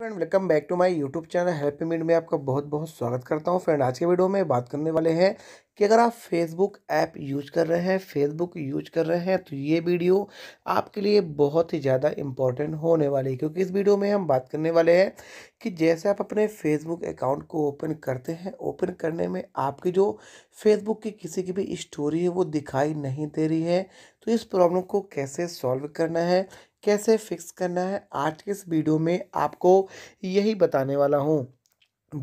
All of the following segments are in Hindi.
friend welcome back to my YouTube channel happy mid में आपका बहुत बहुत स्वागत करता हूं फ्रेंड आज के वीडियो में बात करने वाले हैं कि अगर आप फेसबुक ऐप यूज कर रहे हैं फेसबुक यूज कर रहे हैं तो ये वीडियो आपके लिए बहुत ही ज़्यादा इम्पॉर्टेंट होने वाली है क्योंकि इस वीडियो में हम बात करने वाले हैं कि जैसे आप अपने फेसबुक अकाउंट को ओपन करते हैं ओपन करने में आपकी जो फेसबुक की किसी की भी स्टोरी है वो दिखाई नहीं दे रही है तो इस प्रॉब्लम को कैसे सॉल्व करना है कैसे फिक्स करना है आज के इस वीडियो में आपको यही बताने वाला हूँ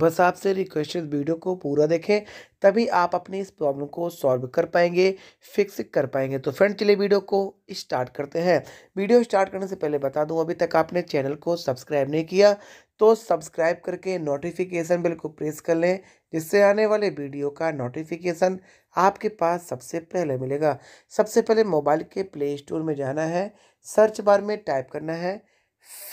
बस आपसे रिक्वेस्ट इस वीडियो को पूरा देखें तभी आप अपनी इस प्रॉब्लम को सॉल्व कर पाएंगे फिक्स कर पाएंगे तो फ्रेंड चलिए वीडियो को स्टार्ट करते हैं वीडियो स्टार्ट करने से पहले बता दूं अभी तक आपने चैनल को सब्सक्राइब नहीं किया तो सब्सक्राइब करके नोटिफिकेशन बिल को प्रेस कर लें जिससे आने वाले वीडियो का नोटिफिकेशन आपके पास सबसे पहले मिलेगा सबसे पहले मोबाइल के प्ले स्टोर में जाना है सर्च बार में टाइप करना है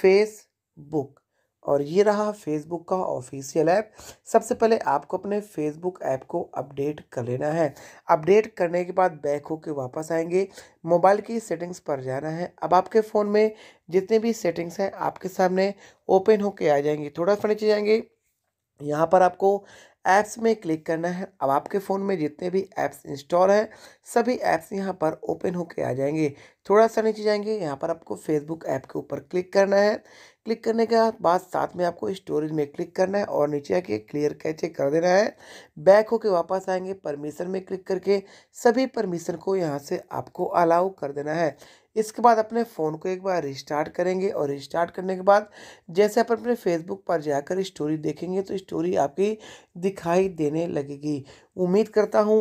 फेसबुक और ये रहा फेसबुक का ऑफिशियल ऐप सबसे पहले आपको अपने फेसबुक ऐप को अपडेट कर लेना है अपडेट करने के बाद बैक के वापस आएंगे मोबाइल की सेटिंग्स पर जाना है अब आपके फ़ोन में जितने भी सेटिंग्स हैं आपके सामने ओपन होके आ जाएंगे थोड़ा सा नीचे जाएंगे यहाँ पर आपको ऐप्स में क्लिक करना है अब आपके फ़ोन में जितने भी ऐप्स इंस्टॉल हैं सभी ऐप्स यहाँ पर ओपन होके आ जाएंगे थोड़ा सा नीचे जाएंगे यहाँ पर आपको फेसबुक ऐप के ऊपर क्लिक करना है क्लिक करने के बाद साथ में आपको स्टोरेज में क्लिक करना है और नीचे आके क्लियर कैचे कर देना है बैक होके वापस आएंगे परमिशन में क्लिक करके सभी परमिशन को यहाँ से आपको अलाउ कर देना है इसके बाद अपने फ़ोन को एक बार रिस्टार्ट करेंगे और रिस्टार्ट करने के बाद जैसे आप अपने फेसबुक पर जाकर स्टोरी देखेंगे तो स्टोरी आपकी दिखाई देने लगेगी उम्मीद करता हूँ